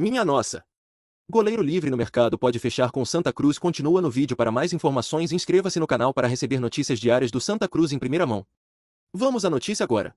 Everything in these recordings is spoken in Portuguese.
Minha nossa! Goleiro livre no mercado pode fechar com Santa Cruz. Continua no vídeo para mais informações. Inscreva-se no canal para receber notícias diárias do Santa Cruz em primeira mão. Vamos à notícia agora.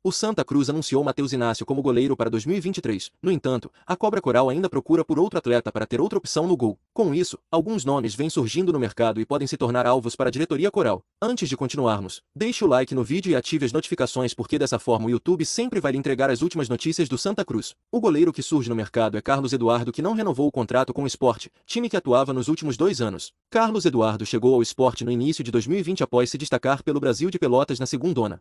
O Santa Cruz anunciou Matheus Inácio como goleiro para 2023. No entanto, a Cobra Coral ainda procura por outro atleta para ter outra opção no gol. Com isso, alguns nomes vêm surgindo no mercado e podem se tornar alvos para a diretoria coral. Antes de continuarmos, deixe o like no vídeo e ative as notificações porque dessa forma o YouTube sempre vai lhe entregar as últimas notícias do Santa Cruz. O goleiro que surge no mercado é Carlos Eduardo que não renovou o contrato com o Sport, time que atuava nos últimos dois anos. Carlos Eduardo chegou ao Sport no início de 2020 após se destacar pelo Brasil de Pelotas na segunda.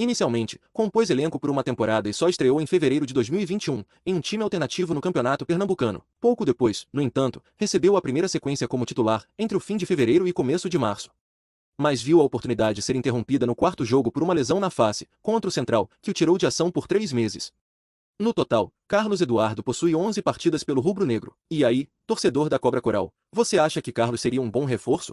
Inicialmente, compôs elenco por uma temporada e só estreou em fevereiro de 2021, em um time alternativo no Campeonato Pernambucano. Pouco depois, no entanto, recebeu a primeira sequência como titular, entre o fim de fevereiro e começo de março. Mas viu a oportunidade ser interrompida no quarto jogo por uma lesão na face, contra o Central, que o tirou de ação por três meses. No total, Carlos Eduardo possui 11 partidas pelo rubro-negro. E aí, torcedor da Cobra Coral, você acha que Carlos seria um bom reforço?